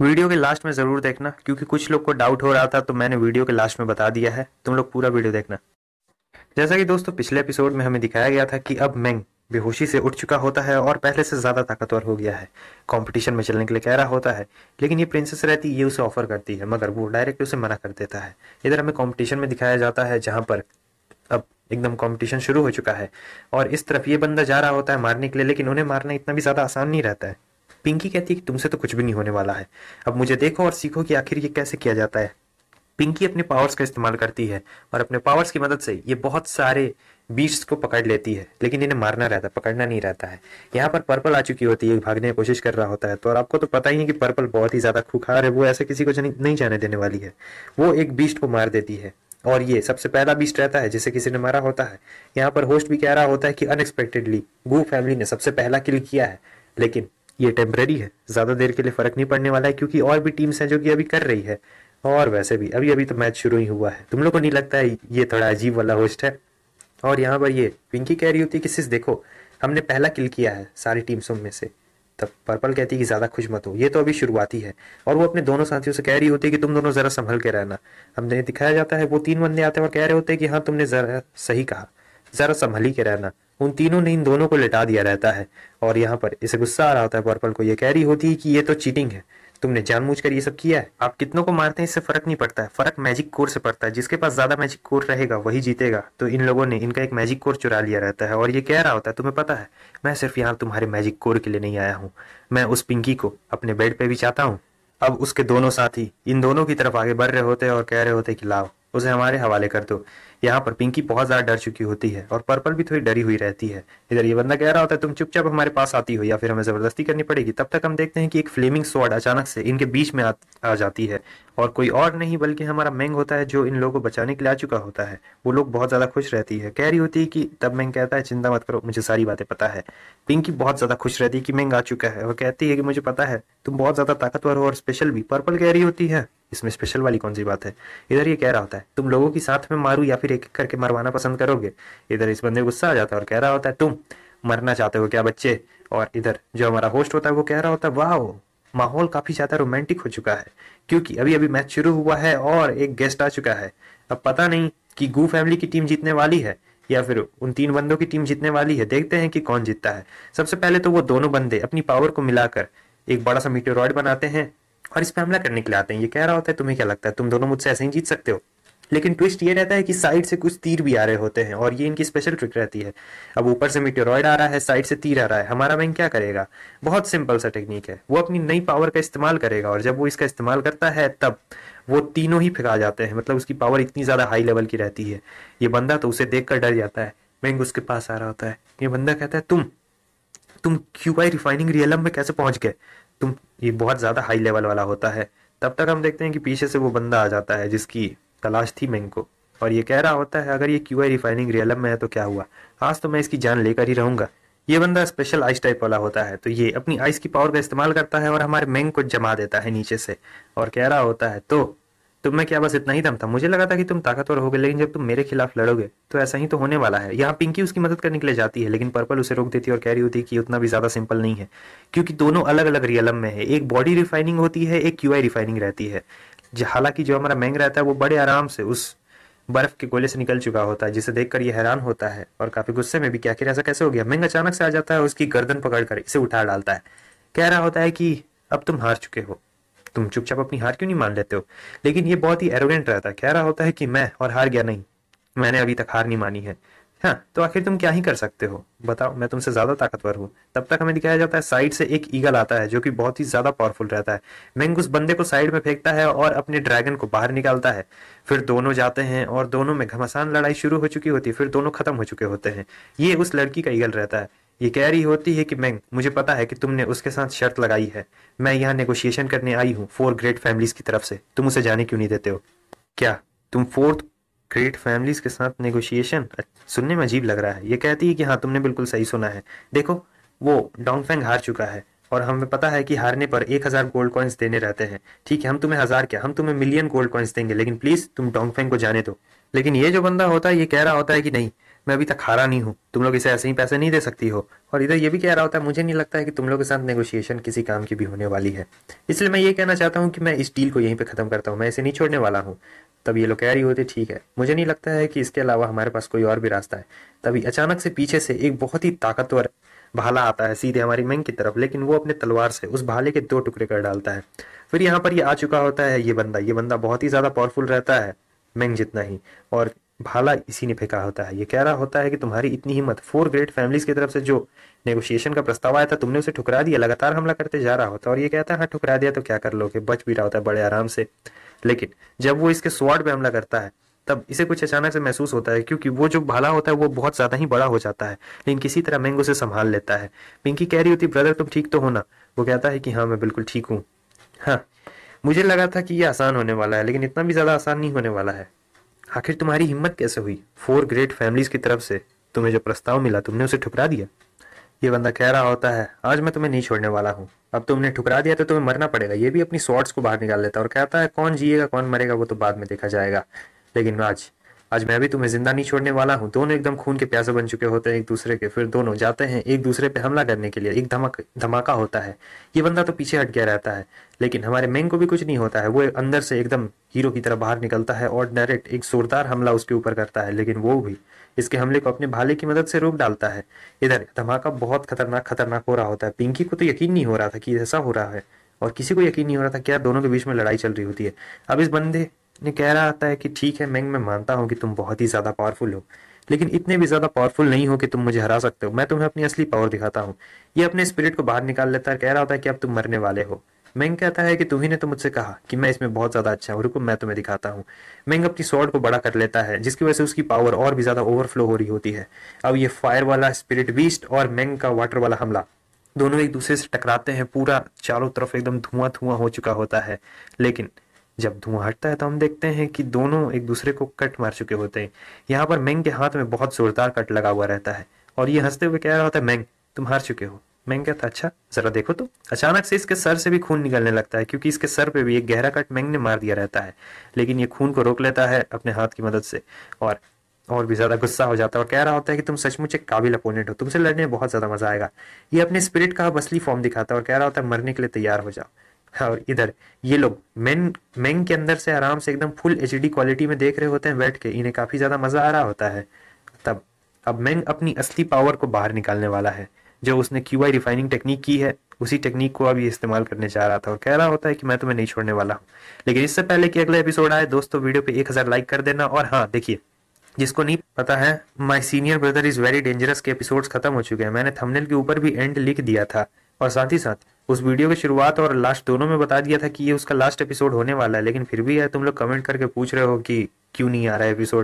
video के last में ज़रूर देखना क्योंकि कुछ लोग को डाउट हो रहा था तो मैंने वीडियो के लास्ट में बता दिया है तुम लोग पूरा वीडियो देखना जैसा कि दोस्तों पिछले एपिसोड में हमें दिखाया गया था कि अब मैंग बेहोशी से उठ चुका होता है और पहले से ज़्यादा ताकतवर हो गया है कंपटीशन में चलने के लिए कह रहा होता है लेकिन ये प्रिंसेस रहती ये उसे ऑफर करती है मगर वो डायरेक्ट उसे मना कर देता है इधर हमें कंपटीशन में दिखाया जाता है जहाँ पर अब एकदम कंपटीशन शुरू हो चुका है और इस तरफ ये बंदा जा रहा होता है मारने के लिए लेकिन उन्हें मारना इतना भी ज़्यादा आसान नहीं रहता है पिंकी कहती है कि तुमसे तो कुछ भी नहीं होने वाला है अब मुझे देखो और सीखो कि आखिर ये कैसे किया जाता है पिंकी अपने पावर्स का इस्तेमाल करती है और अपने पावर्स की मदद से ये बहुत सारे बीट्स को पकड़ लेती है लेकिन इन्हें मारना रहता है पकड़ना नहीं रहता है यहाँ पर पर्पल आ चुकी होती है भागने की कोशिश कर रहा होता है तो और आपको तो पता ही है कि पर्पल बहुत ही ज़्यादा खुखार है वो ऐसे किसी को नहीं जाने देने वाली है वो एक बीस्ट को मार देती है और ये सबसे पहला बीस्ट रहता है जिसे किसी ने मारा होता है यहाँ पर होस्ट भी कह रहा होता है कि अनएक्सपेक्टेडली गु फैमिली ने सबसे पहला किल किया है लेकिन ये टेम्प्रेरी है ज़्यादा देर के लिए फ़र्क नहीं पड़ने वाला है क्योंकि और भी टीम्स हैं जो कि अभी कर रही है और वैसे भी अभी अभी तो मैच शुरू ही हुआ है तुम लोग को नहीं लगता है ये थोड़ा अजीब वाला होस्ट है और यहाँ पर ये पिंकी कह रही होती है कि सिस देखो हमने पहला किल किया है सारी टीम्स में से तब पर्पल कहती है कि ज़्यादा खुश मत हो ये तो अभी शुरुआती है और वो अपने दोनों साथियों से कह रही होती है कि तुम दोनों ज़रा संभल के रहना हमने दिखाया जाता है वो तीन बंदे आते हैं और कह रहे होते हैं कि हाँ तुमने ज़रा सही कहा ज़रा संभल ही के रहना उन तीनों ने इन दोनों को लिटा दिया रहता है और यहाँ पर इसे गुस्सा आ रहा होता है पर्पल को यह कह रही होती है कि ये तो चीटिंग है तुमने कर ये सब किया है आप कितनों को मारते हैं इससे फर्क नहीं पड़ता है फर्क मैजिक कोर से पड़ता है जिसके पास ज्यादा मैजिक कोर रहेगा वही जीतेगा तो इन लोगों ने इनका एक मैजिक कोर चुरा लिया रहता है और ये कह रहा होता है तुम्हें पता है मैं सिर्फ यहाँ तुम्हारे मैजिक कोर के लिए नहीं आया हूँ मैं उस पिंकी को अपने बेड पे भी चाहता हूँ अब उसके दोनों साथी इन दोनों की तरफ आगे बढ़ रहे होते हैं और कह रहे होते कि लाओ उसे हमारे हवाले कर दो यहाँ पर पिंकी बहुत ज़्यादा डर चुकी होती है और पर्पल भी थोड़ी डरी हुई रहती है इधर ये बंदा कह रहा होता है तुम चुपचाप हमारे पास आती हो या फिर हमें ज़बरदस्ती करनी पड़ेगी तब तक हम देखते हैं कि एक फ्लेमिंग स्वॉर्ड अचानक से इनके बीच में आ, आ जाती है और कोई और नहीं बल्कि हमारा मैंग होता है जो इन लोगों को बचाने के लिए आ चुका होता है वो लोग बहुत ज़्यादा खुश रहती है कह रही होती है कि तब मैंग कहता है चिंता मत करो मुझे सारी बातें पता है पिंकी बहुत ज़्यादा खुश रहती है कि मैंग आ चुका है वो कहती है कि मुझे पता है तुम बहुत ज़्यादा ताकतवर हो और स्पेशल भी पर्पल कह रही होती है इसमें स्पेशल वाली कौन सी बात है इधर ये कह रहा होता है तुम लोगों की साथ में मारू या फिर एक एक करके मरवाना पसंद करोगे इधर इस बंदे गुस्सा आ जाता है और कह रहा होता है तुम मरना चाहते हो क्या बच्चे और इधर जो हमारा होस्ट होता है वो कह रहा होता है वाह माहौल काफी ज्यादा रोमांटिक हो चुका है क्योंकि अभी अभी मैच शुरू हुआ है और एक गेस्ट आ चुका है अब पता नहीं कि गू फैमिली की टीम जीतने वाली है या फिर उन तीन बंदों की टीम जीतने वाली है देखते हैं कि कौन जीतता है सबसे पहले तो वो दोनों बंदे अपनी पावर को मिलाकर एक बड़ा सा मीटोरॉयड बनाते हैं और इस पर हमला करने के लिए आते हैं ये कह रहा होता है तुम्हें क्या लगता है तुम दोनों मुझसे ऐसे ही जीत सकते हो लेकिन ट्विस्ट ये रहता है कि साइड से कुछ तीर भी आ रहे होते हैं और ये इनकी स्पेशल ट्रिक रहती है अब ऊपर से मिट्योरॉइड आ रहा है साइड से तीर आ रहा है हमारा बैंक क्या करेगा बहुत सिंपल सा टेक्निक है वो अपनी नई पावर का इस्तेमाल करेगा और जब वो इसका इस्तेमाल करता है तब वो तीनों ही फेंका जाते हैं मतलब उसकी पावर इतनी ज़्यादा हाई लेवल की रहती है ये बंदा तो उसे देख डर जाता है बैंक उसके पास आ रहा होता है ये बंदा कहता है तुम तुम क्यू आई रिफाइनिंग रियलम में कैसे पहुंच गए तुम ये बहुत ज़्यादा हाई लेवल वाला होता है तब तक हम देखते हैं कि पीछे से वो बंदा आ जाता है जिसकी तलाश थी मैंग को और ये कह रहा होता है अगर ये क्यू आई रिफाइनिंग रियलम में है तो क्या हुआ आज तो मैं इसकी जान लेकर ही रहूंगा ये बंदा स्पेशल आइस टाइप वाला होता है तो ये अपनी आइस की पावर का इस्तेमाल करता है और हमारे मैंग को जमा देता है नीचे से और कह रहा होता है तो तुम तो मैं क्या बस इतना ही दम था मुझे लगा था कि तुम ताकतवर होगे लेकिन जब तुम मेरे खिलाफ लड़ोगे तो ऐसा ही तो होने वाला है यहाँ पिंकी उसकी मदद करने के लिए जाती है लेकिन पर्पल उसे रोक देती है और कह रही होती है कि उतना भी ज्यादा सिंपल नहीं है क्योंकि दोनों अलग अलग रियलम में है एक बॉडी रिफाइनिंग होती है एक क्यूआई रिफाइनिंग रहती है हालांकि जो हमारा मैंग रहता है वो बड़े आराम से उस बर्फ के गोले से निकल चुका होता है जिसे देखकर ये हैरान होता है और काफी गुस्से में भी क्या कह ऐसा कैसे हो गया मैंग अचानक से आ जाता है उसकी गर्दन पकड़कर इसे उठा डालता है कह रहा होता है कि अब तुम हार चुके हो तुम चुपचाप अपनी हार क्यों नहीं मान लेते हो लेकिन ये बहुत ही एरोगेंट रहता है कह रहा होता है कि मैं और हार गया नहीं मैंने अभी तक हार नहीं मानी है हाँ तो आखिर तुम क्या ही कर सकते हो बताओ मैं तुमसे ज्यादा ताकतवर हूँ तब तक हमें दिखाया जाता है साइड से एक ईगल आता है जो कि बहुत ही ज्यादा पावरफुल रहता है मैंग उस बंदे को साइड में फेंकता है और अपने ड्रैगन को बाहर निकालता है फिर दोनों जाते हैं और दोनों में घमासान लड़ाई शुरू हो चुकी होती है फिर दोनों खत्म हो चुके होते हैं ये उस लड़की का ईगल रहता है ये कह रही होती है कि मैं मुझे पता है कि तुमने उसके साथ शर्त लगाई है मैं यहाँ नेगोशिएशन करने आई हूँ फोर ग्रेट फैमिलीज की तरफ से तुम उसे जाने क्यों नहीं देते हो क्या तुम फोर्थ ग्रेट फैमिलीज के साथ नेगोशिएशन सुनने में अजीब लग रहा है ये कहती है कि हाँ तुमने बिल्कुल सही सुना है देखो वो डोंगफेंग हार चुका है और हमें पता है कि हारने पर एक हज़ार गोल्ड कॉइन्स देने रहते हैं ठीक है हम तुम्हें हज़ार क्या हम तुम्हें मिलियन गोल्ड कॉइन्स देंगे लेकिन प्लीज़ तुम डोंगफेंग को जाने दो लेकिन ये जो बंदा होता है ये कह रहा होता है कि नहीं मैं अभी तक हारा नहीं हूँ तुम लोग इसे ऐसे ही पैसे नहीं दे सकती हो और इधर ये भी कह रहा होता है मुझे नहीं लगता है कि तुम लोग के साथ नेगोशिएशन किसी काम की भी होने वाली है इसलिए मैं ये कहना चाहता हूँ कि मैं इस डील को यहीं पर ख़त्म करता हूँ मैं इसे नहीं छोड़ने वाला हूँ तब ये लोग कह रही होती ठीक है मुझे नहीं लगता है कि इसके अलावा हमारे पास कोई और भी रास्ता है तभी अचानक से पीछे से एक बहुत ही ताकतवर भाला आता है सीधे हमारी मैंग की तरफ लेकिन वो अपने तलवार से उस भाले के दो टुकड़े कर डालता है फिर यहाँ पर ये आ चुका होता है ये बंदा ये बंदा बहुत ही ज़्यादा पावरफुल रहता है मैंग जितना ही और भाला इसी ने फेंका होता है ये कह रहा होता है कि तुम्हारी इतनी हिम्मत फोर ग्रेट फैमिलीज की तरफ से जो नेगोशिएशन का प्रस्ताव आया था तुमने उसे ठुकरा दिया लगातार हमला करते जा रहा होता है और ये कहता है हाँ ठुकरा दिया तो क्या कर लोगे बच भी रहा होता है बड़े आराम से लेकिन जब वो इसके स्वाड पे हमला करता है तब इसे कुछ अचानक से महसूस होता है क्योंकि वो जो भाला होता है वो बहुत ज्यादा ही बड़ा हो जाता है लेकिन किसी तरह मैंगो से संभाल लेता है पिंकी कह रही होती ब्रदर तुम ठीक तो हो ना वो कहता है कि हाँ मैं बिल्कुल ठीक हूँ हाँ मुझे लगा था कि ये आसान होने वाला है लेकिन इतना भी ज्यादा आसान नहीं होने वाला है आखिर तुम्हारी हिम्मत कैसे हुई फोर ग्रेट फैमिलीज की तरफ से तुम्हें जो प्रस्ताव मिला तुमने उसे ठुकरा दिया ये बंदा कह रहा होता है आज मैं तुम्हें नहीं छोड़ने वाला हूँ अब तुमने ठुकरा दिया तो तुम्हें मरना पड़ेगा ये भी अपनी शॉर्ट्स को बाहर निकाल लेता और कहता है कौन जिएगा कौन मरेगा वो तो बाद में देखा जाएगा लेकिन आज आज मैं भी तुम्हें जिंदा नहीं छोड़ने वाला हूँ दोनों एकदम खून के प्यासे बन चुके होते हैं एक दूसरे के फिर दोनों जाते हैं एक दूसरे पे हमला करने के लिए एक धमाक धमाका होता है ये बंदा तो पीछे हट गया रहता है लेकिन हमारे मैंग को भी कुछ नहीं होता है वो अंदर से एकदम हीरो की तरह बाहर निकलता है और डायरेक्ट एक जोरदार हमला उसके ऊपर करता है लेकिन वो भी इसके हमले को अपने भाले की मदद से रोक डालता है इधर धमाका बहुत खतरनाक खतरनाक हो रहा होता है पिंकी को तो यकीन नहीं हो रहा था कि ऐसा हो रहा है और किसी को यकीन नहीं हो रहा था कि यार दोनों के बीच में लड़ाई चल रही होती है अब इस बंदे ने कह रहा आता है कि ठीक है मैंग मैं मानता हूँ कि तुम बहुत ही ज़्यादा पावरफुल हो लेकिन इतने भी ज़्यादा पावरफुल नहीं हो कि तुम मुझे हरा सकते हो मैं तुम्हें अपनी असली पावर दिखाता हूँ ये अपने स्पिरिट को बाहर निकाल लेता है कह रहा होता है कि अब तुम मरने वाले हो मैंग कहता है कि तुम्ही ने तो मुझसे कहा कि मैं इसमें बहुत ज्यादा अच्छा हूँ रुको मैं तुम्हें दिखाता हूँ मैंग अपनी सॉर्ड को बड़ा कर लेता है जिसकी वजह से उसकी पावर और भी ज्यादा ओवरफ्लो हो रही होती है अब ये फायर वाला स्पिरिट बीस्ट और मैंग का वाटर वाला हमला दोनों एक दूसरे से टकराते हैं पूरा चारों तरफ एकदम धुआं धुआं हो चुका होता है लेकिन जब धुआं हटता है तो हम देखते हैं कि दोनों एक दूसरे को कट मार चुके होते हैं यहाँ पर मैंग के हाथ में बहुत जोरदार कट लगा हुआ रहता है और ये हंसते हुए कह रहा होता है मैंग तुम हार चुके हो मैंग कहता अच्छा जरा देखो तो अचानक से इसके सर से भी खून निकलने लगता है क्योंकि इसके सर पे भी एक गहरा कट मैंग ने मार दिया रहता है लेकिन ये खून को रोक लेता है अपने हाथ की मदद से और और भी ज्यादा गुस्सा हो जाता है और कह रहा होता है कि तुम सचमुच एक काबिल अपोनेंट हो तुमसे लड़ने में बहुत ज्यादा मजा आएगा ये अपने स्पिरिट का असली फॉर्म दिखाता है और कह रहा होता है मरने के लिए तैयार हो जाओ और हाँ, इधर ये लोग मेन मेंग के अंदर से आराम से एकदम फुल एच क्वालिटी में देख रहे होते हैं बैठ के इन्हें काफ़ी ज़्यादा मज़ा आ रहा होता है तब अब मेंग अपनी असली पावर को बाहर निकालने वाला है जो उसने क्यू रिफाइनिंग टेक्निक की है उसी टेक्निक को अब ये इस्तेमाल करने जा रहा था और कह रहा होता है कि मैं तुम्हें नहीं छोड़ने वाला हूँ लेकिन इससे पहले कि अगला एपिसोड आए दोस्तों वीडियो पे एक हज़ार लाइक कर देना और हाँ देखिए जिसको नहीं पता है my senior brother is very dangerous के एपिसोड्स खत्म हो चुके हैं मैंने थंबनेल के ऊपर भी एंड लिख दिया था और साथ ही साथ उस वीडियो की शुरुआत और लास्ट दोनों में बता दिया था कि ये उसका लास्ट एपिसोड होने वाला है लेकिन फिर भी यार तुम लोग कमेंट करके पूछ रहे हो कि क्यों नहीं आ रहा है एपिसोड